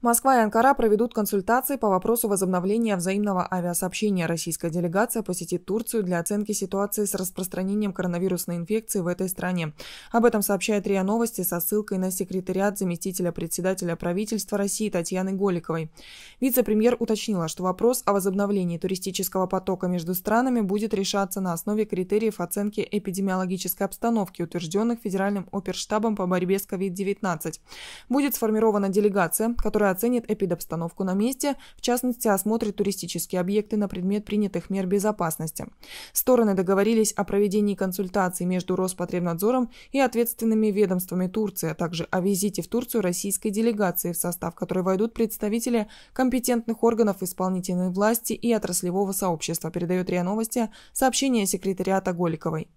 Москва и Анкара проведут консультации по вопросу возобновления взаимного авиасообщения. Российская делегация посетит Турцию для оценки ситуации с распространением коронавирусной инфекции в этой стране. Об этом сообщает РИА Новости со ссылкой на секретариат заместителя председателя правительства России Татьяны Голиковой. Вице-премьер уточнила, что вопрос о возобновлении туристического потока между странами будет решаться на основе критериев оценки эпидемиологической обстановки, утвержденных Федеральным оперштабом по борьбе с COVID-19. Будет сформирована делегация, которая оценит эпидобстановку на месте, в частности, осмотрит туристические объекты на предмет принятых мер безопасности. Стороны договорились о проведении консультаций между Роспотребнадзором и ответственными ведомствами Турции, а также о визите в Турцию российской делегации, в состав которой войдут представители компетентных органов исполнительной власти и отраслевого сообщества, передает РИА Новости сообщение секретариата Голиковой.